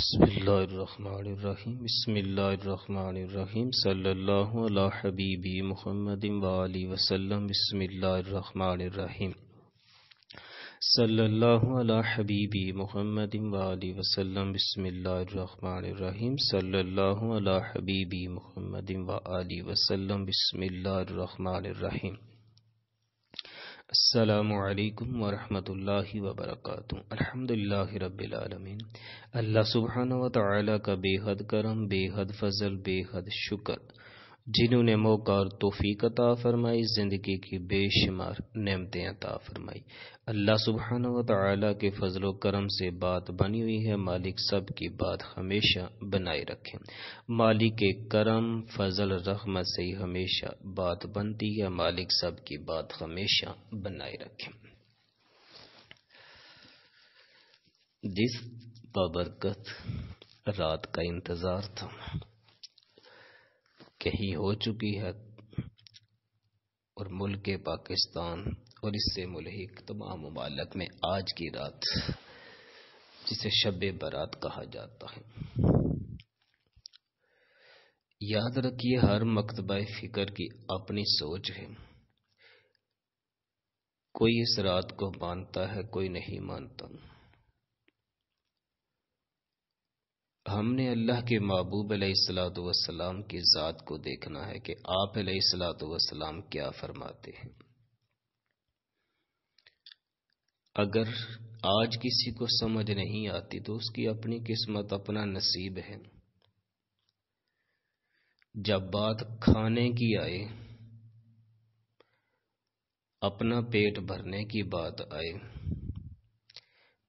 बसमीम सल्ला हबीबी महमद वाली वसलम बसमीम सल्ला हबीबी महमद वाली वसलम बसमीम सल्ला हबीबी महमद वाली वसलम बसमीम असलकम वरहमल वबरक अल्हम्दुलिल्लाह रबालमीन अल्लाह सुबहान व तआला का बेहद करम बेहद फजल बेहद शुक्र जिन्होंने मौका और तोफ़ीक अता फ़रमाई ज़िंदगी की बेशुमार नेमतें अता फ़रमाई अल्लाह सुबहान व के फजल करम से बात बनी हुई है मालिक सब की बात हमेशा बनाए रखें मालिक के करम फजल रहमत से ही हमेशा बात बनती है मालिक सब की बात हमेशा बनाए रखें जिस बाबरकत रात का इंतज़ार था कहीं हो चुकी है और मुल्क पाकिस्तान और इससे मुलहिक तमाम ममालक में आज की रात जिसे शब बारात कहा जाता है याद रखिए हर मकतबा फिक्र की अपनी सोच है कोई इस रात को मानता है कोई नहीं मानता हमने अल्लाह के महबूब अलैहिस्सलाम की ज़ात को देखना है कि आप अलैहिस्सलाम क्या फरमाते हैं अगर आज किसी को समझ नहीं आती तो उसकी अपनी किस्मत अपना नसीब है जब बात खाने की आए अपना पेट भरने की बात आए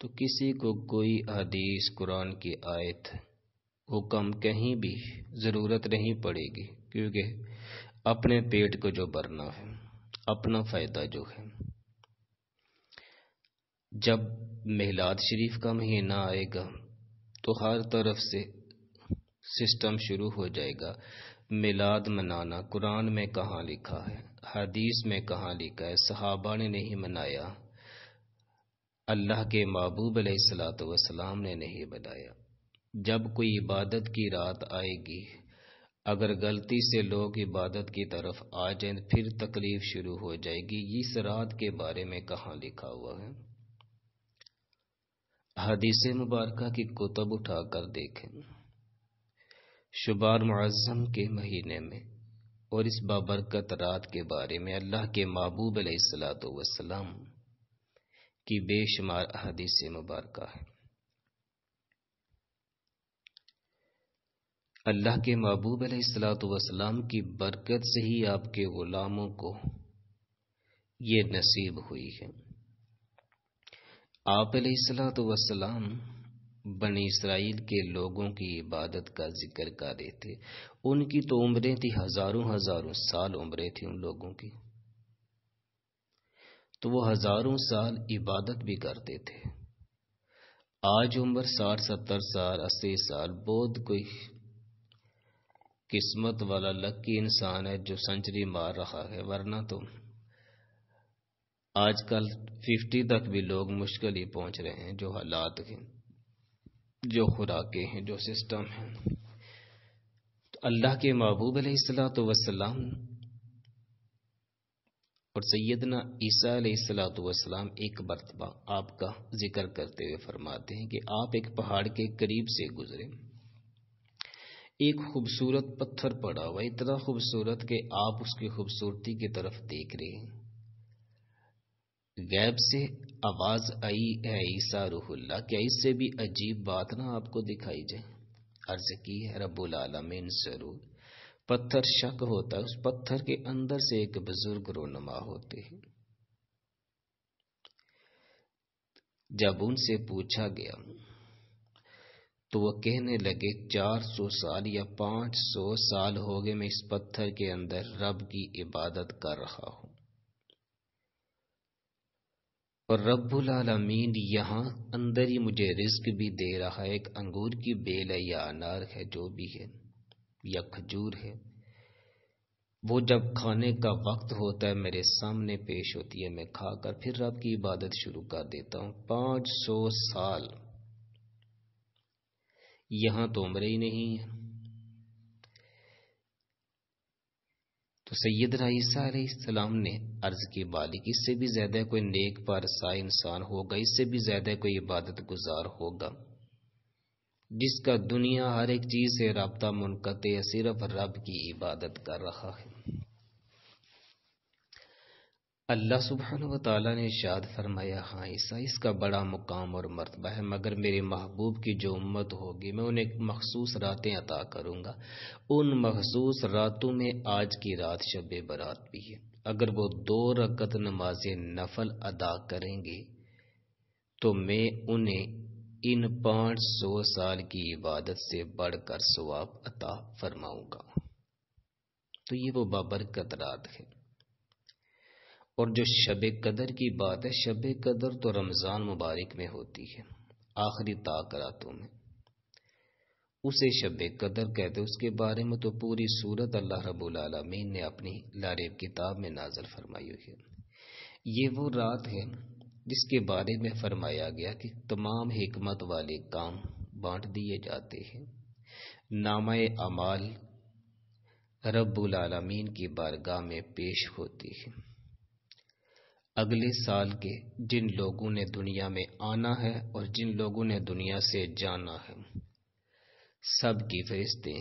तो किसी को कोई हदीस कुरान की आयत वो कम कहीं भी ज़रूरत नहीं पड़ेगी क्योंकि अपने पेट को जो भरना है अपना फ़ायदा जो है जब मिलाद शरीफ का महीना आएगा तो हर तरफ से सिस्टम शुरू हो जाएगा मिलाद मनाना कुरान में कहाँ लिखा है हदीस में कहाँ लिखा है सहाबा ने नहीं मनाया अल्लाह के महबूब सलात वसलाम ने नहीं बनाया जब कोई इबादत की रात आएगी अगर गलती से लोग इबादत की तरफ आ जाए फिर तकलीफ शुरू हो जाएगी इस रात के बारे में कहाँ लिखा हुआ है हदीस मुबारक की कुतब उठाकर देखें शुबार मुआज़म के महीने में और इस बाबरकत रात के बारे में अल्लाह के महबूब सलात की बेशुमार हदीस मुबारक है अल्लाह के महबूब अलैहिस्सलाम की बरकत से ही आपके ग़ुलामों को ये नसीब हुई है आप अलैहिस्सलाम बनी इसराइल के लोगों की इबादत का जिक्र कर रहे थे उनकी तो उम्रें थी हज़ारों हज़ारों साल उम्रें थी उन लोगों की तो वो हज़ारों साल इबादत भी करते थे आज उम्र साठ सत्तर साल अस्सी साल बहुत कोई किस्मत वाला लक्की इंसान है जो सेंचुरी मार रहा है वरना तो आजकल फिफ्टी तक भी लोग मुश्किल ही पहुंच रहे हैं जो हालात हैं जो खुराकें हैं जो सिस्टम है तो अल्लाह के महबूब सलात और सैदना ईसा सलात एक मरतबा आपका जिक्र करते हुए फरमाते हैं कि आप एक पहाड़ के करीब से गुजरे एक खूबसूरत पत्थर पड़ा हुआ इतना खूबसूरत कि आप उसकी खूबसूरती की तरफ देख रहे हैं गैब से आवाज आई है ईसा रूहुल्ला क्या इससे भी अजीब बात ना आपको दिखाई जाए अर्ज की है रब्बुल आलमीन जरूर पत्थर शक होता है उस पत्थर के अंदर से एक बुजुर्ग रोनमा होते हैं जब उनसे पूछा गया तो वह कहने लगे चार सौ साल या पांच सौ साल हो गए मैं इस पत्थर के अंदर रब की इबादत कर रहा हूं और रब्बुल आलमीन यहाँ अंदर ही मुझे रिस्क भी दे रहा है एक अंगूर की बेल है या अनार है जो भी है या खजूर है वो जब खाने का वक्त होता है मेरे सामने पेश होती है मैं खाकर फिर रब की इबादत शुरू कर देता हूं पांच सौ साल यहां तो उम्र ही नहीं है तो सैयद ईसा सलाम ने अर्ज की बालिक इससे भी ज्यादा कोई नेक पारसा इंसान होगा इससे भी ज्यादा कोई इबादत गुजार होगा जिसका दुनिया हर एक चीज से रबता मुनकते सिर्फ रब की इबादत कर रहा है अल्लाह सुबहान तला ने शाद फरमाया हाँ ईसा इसका बड़ा मुकाम और मरतबा है मगर मेरे महबूब की जो उम्मत होगी मैं उन्हें मखसूस रातें अता करूँगा उन मखसूस रातों में आज की रात शब बरात भी है अगर वो दो रकत नमाज नफल अदा करेंगे तो मैं उन्हें इन पाँच सौ साल की इबादत से बढ़कर सवाब अता फरमाऊँगा तो ये वो बाबरकत रात है और जो शब कदर की बात है शब कदर तो रमज़ान मुबारक में होती है आखिरी ताक रातों में उसे शब कदर कहते उसके बारे में तो पूरी सूरत अल्लाह रबालमीन ने अपनी लारेब किताब में नाजर फरमाई हुई है ये वो रात है जिसके बारे में फरमाया गया कि तमाम हमत वाले काम बांट दिए जाते हैं नामा अमाल रबालमीन की बारगाह में पेश होती है अगले साल के जिन लोगों ने दुनिया में आना है और जिन लोगों ने दुनिया से जाना है सब की फरिश्ते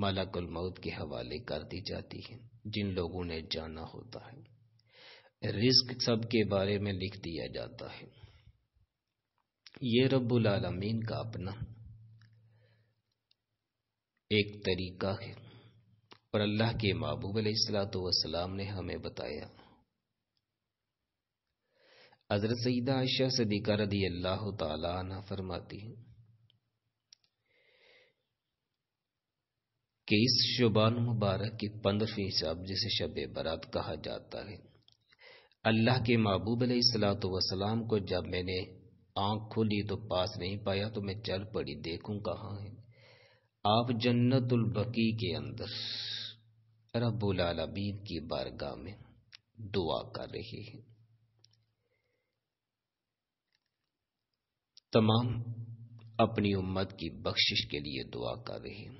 मलाकुल मौत के हवाले कर दी जाती है जिन लोगों ने जाना होता है रिस्क सब के बारे में लिख दिया जाता है ये रब्बुल आलमीन का अपना एक तरीका है और अल्लाह के महबूब वसलाम ने हमें बताया हजरत सईदा आयशा सदीका रदी अल्लाह तला फरमाती हैं कि इस शुबान मुबारक के पंद्रहवीं शब जिसे शब बरात कहा जाता है अल्लाह के महबूब सलात वसलाम को जब मैंने आंख खोली तो पास नहीं पाया तो मैं चल पड़ी देखूं कहाँ है आप जन्नतुल बकी के अंदर रबुल आलमीन की बारगाह में दुआ कर रहे हैं तमाम अपनी उम्मत की बख्शिश के लिए दुआ कर रहे हैं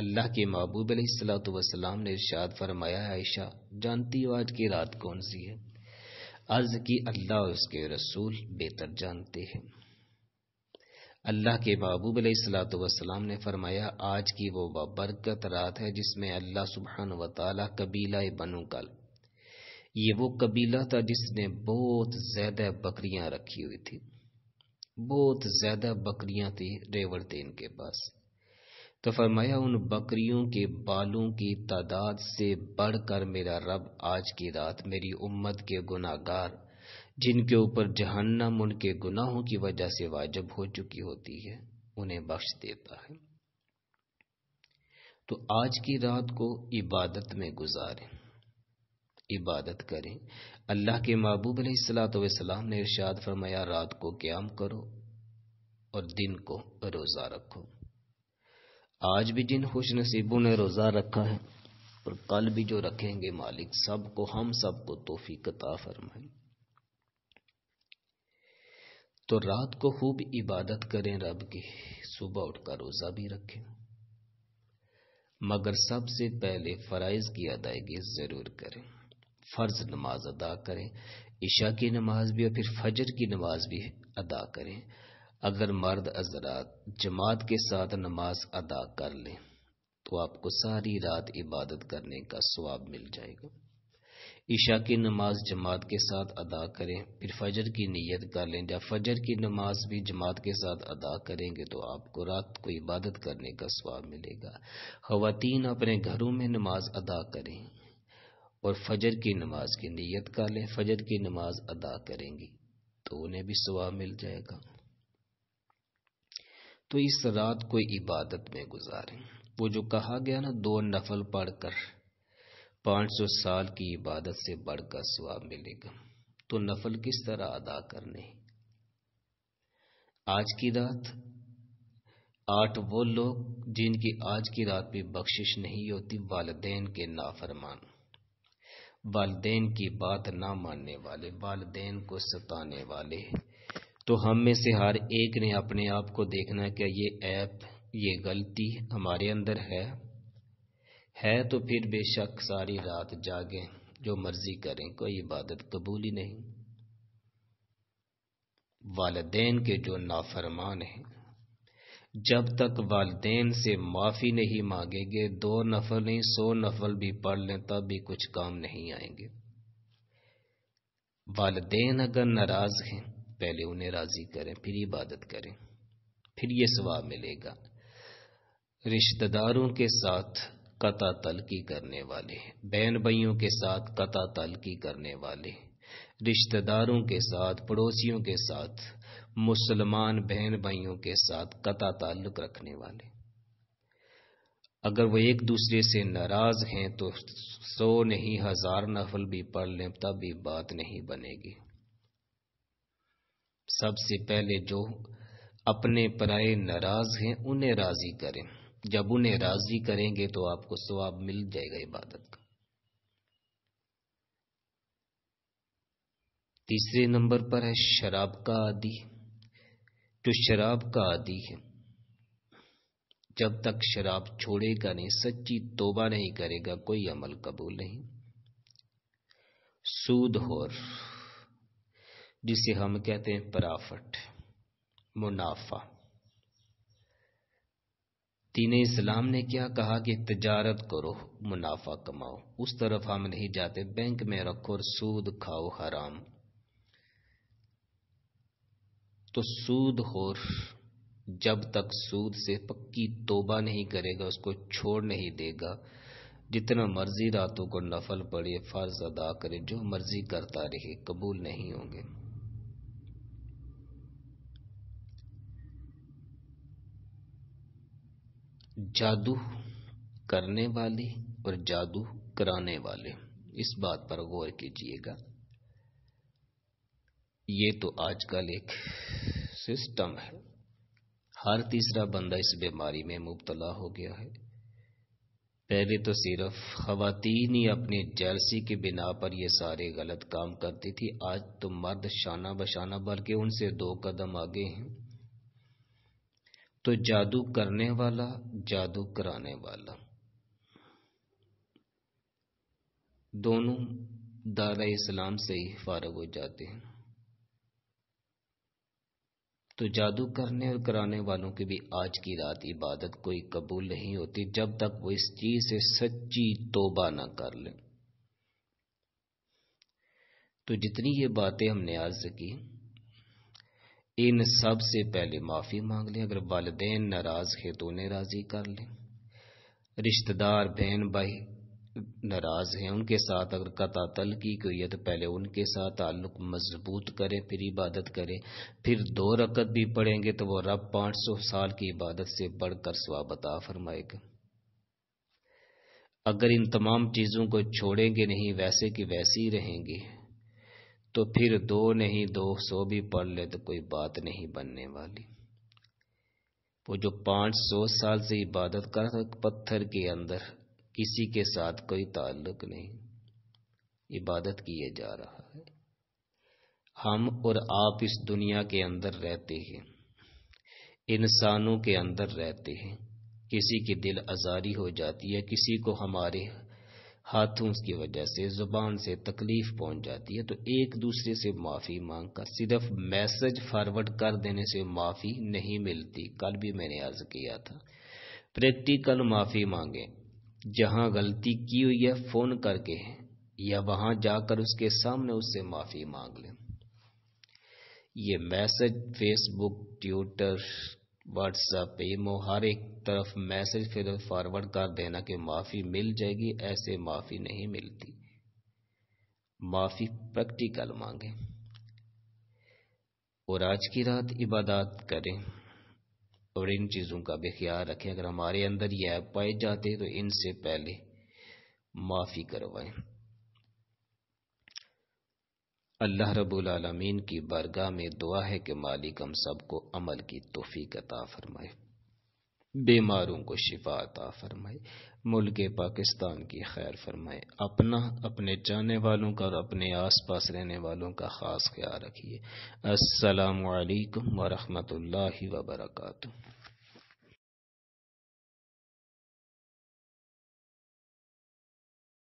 अल्लाह के महबूब सलाम ने इरशाद फरमाया आयशा जानती हो आज की रात कौन सी है अर्ज की अल्लाह और उसके रसूल बेहतर जानते हैं अल्लाह के महबूब सलाम ने फरमाया आज की वो बबरकत रात है जिसमें अल्लाह सुबहान वाली कबीला बनू कल ये वो कबीला था जिसने बहुत ज़्यादा बकरियां रखी हुई थी बहुत ज़्यादा बकरियां थी रेवरतेन के पास तो फरमाया उन बकरियों के बालों की तादाद से बढ़कर मेरा रब आज की रात मेरी उम्मत के गुनागार जिनके ऊपर जहन्नम उनके गुनाहों की वजह से वाजब हो चुकी होती है उन्हें बख्श देता है तो आज की रात को इबादत में गुजारें इबादत करें अल्लाह के महबूब सलाम ने इरशाद फरमाया रात को क्याम करो और दिन को रोज़ा रखो आज भी जिन खुश नसीबों ने रोज़ा रखा है और कल भी जो रखेंगे मालिक सबको हम सबको तोहफी कता फरमाए तो रात को खूब इबादत करें रब की सुबह उठकर रोज़ा भी रखें मगर सबसे पहले फ़राइज़ की अदायगी ज़रूर करें फ़र्ज़ नमाज अदा करें ईशा की नमाज भी और फिर फजर की नमाज भी अदा करें अगर मर्द अजरात जमात के साथ नमाज अदा कर लें तो आपको सारी रात इबादत करने का स्वाब मिल जाएगा ईशा की नमाज जमात के साथ अदा करें फिर फजर की नीयत कर लें या फजर की नमाज भी जमात के साथ अदा करेंगे तो आपको रात को इबादत करने का स्वाब मिलेगा खुवान अपने घरों में नमाज अदा करें और फजर की नमाज की नीयत का लें फजर की नमाज अदा करेंगी तो उन्हें भी सवाब मिल जाएगा तो इस रात को इबादत में गुजारें वो जो कहा गया ना दो नफल पढ़कर पांच सौ साल की इबादत से बढ़कर सवाब मिलेगा तो नफल किस तरह अदा करने आज की रात आठ वो लोग जिनकी आज की रात भी बख्शिश नहीं होती वालदेन के नाफरमान वालदेन की बात ना मानने वाले वालदेन को सताने वाले तो हम में से हर एक ने अपने आप को देखना क्या ये ऐप ये गलती हमारे अंदर है है तो फिर बेशक सारी रात जागे जो मर्जी करें कोई इबादत कबूल ही नहीं वालदेन के जो नाफरमान हैं जब तक वालदेन से माफ़ी नहीं मांगेंगे दो नफल नहीं सौ नफल भी पढ़ लें तब भी कुछ काम नहीं आएंगे वालदेन अगर नाराज़ हैं पहले उन्हें राज़ी करें फिर इबादत करें फिर ये सवाब मिलेगा रिश्तेदारों के साथ कता तलकी करने वाले बहन भाइयों के साथ कता तलकी करने वाले रिश्तेदारों के साथ पड़ोसियों के साथ मुसलमान बहन भाइयों के साथ कता ताल्लुक रखने वाले अगर वो एक दूसरे से नाराज हैं तो सौ नहीं हजार नफल भी पढ़ लें तब भी बात नहीं बनेगी सबसे पहले जो अपने पराए नाराज हैं उन्हें राजी करें जब उन्हें राजी करेंगे तो आपको सवाब मिल जाएगा इबादत का तीसरे नंबर पर है शराब का आदि जो शराब का आदि है जब तक शराब छोड़ेगा नहीं सच्ची तोबा नहीं करेगा कोई अमल कबूल नहीं सूद होर जिसे हम कहते हैं पराफट मुनाफा तीन इस्लाम ने क्या कहा कि तजारत करो मुनाफा कमाओ उस तरफ हम नहीं जाते बैंक में रखो और सूद खाओ हराम तो खोर जब तक सूद से पक्की तोबा नहीं करेगा उसको छोड़ नहीं देगा जितना मर्जी रातों को नफल पड़े फर्ज अदा करे जो मर्जी करता रहे कबूल नहीं होंगे जादू करने वाले और जादू कराने वाले इस बात पर गौर कीजिएगा ये तो आजकल एक सिस्टम है हर तीसरा बंदा इस बीमारी में मुबतला हो गया है पहले तो सिर्फ खातन ही अपने जर्सी के बिना पर ये सारे गलत काम करती थी आज तो मर्द शाना बशाना बल्कि उनसे दो कदम आगे हैं तो जादू करने वाला जादू कराने वाला दोनों दादा इस्लाम से ही फारग हो जाते हैं तो जादू करने और कराने वालों की भी आज की रात इबादत कोई कबूल नहीं होती जब तक वो इस चीज से सच्ची तोबा ना कर ले तो जितनी ये बातें हमने आज की इन सब से पहले माफ़ी मांग लें अगर वालदेन नाराज़ है तो उन्हें राज़ी कर लें रिश्तेदार बहन भाई नाराज हैं उनके साथ अगर कता तल की कोई है तो पहले उनके साथ ताल्लुक मजबूत करें फिर इबादत करें फिर दो रकत भी पढ़ेंगे तो वो रब पाँच सौ साल की इबादत से बढ़कर स्वाबता फरमाएगा अगर इन तमाम चीज़ों को छोड़ेंगे नहीं वैसे कि वैसे ही रहेंगे तो फिर दो नहीं दो सौ भी पढ़ ले तो कोई बात नहीं बनने वाली वो जो पाँच सौ साल से इबादत कर पत्थर के अंदर किसी के साथ कोई ताल्लुक नहीं इबादत किए जा रहा है हम और आप इस दुनिया के अंदर रहते हैं इंसानों के अंदर रहते हैं किसी की दिल आज़ारी हो जाती है किसी को हमारे हाथों की वजह से ज़ुबान से तकलीफ़ पहुंच जाती है तो एक दूसरे से माफ़ी मांग कर सिर्फ मैसेज फॉरवर्ड कर देने से माफ़ी नहीं मिलती कल भी मैंने अर्ज़ किया था प्रैक्टिकल माफ़ी मांगे जहां गलती की हुई है फोन करके या वहां जाकर उसके सामने उससे माफी मांग लें ये message Facebook Twitter WhatsApp Imo हर एक तरफ मैसेज फिर फॉरवर्ड कर देना कि माफ़ी मिल जाएगी ऐसे माफ़ी नहीं मिलती माफ़ी प्रैक्टिकल मांगे और आज की रात इबादत करें और इन चीज़ों का भी ख्याल रखें अगर हमारे अंदर ये ऐप पाए जाते तो इनसे पहले माफ़ी करवाएं अल्लाह रबुल आलमीन की बरगाह में दुआ है कि मालिक हम सबको अमल की तोफ़ी अता फरमाए बीमारों को शिफा अता फरमाए मुल्क पाकिस्तान की खैर फरमाए अपना अपने जाने वालों का और अपने पास रहने वालों का ख़ास ख्याल रखिए असलकम वरहमल वरक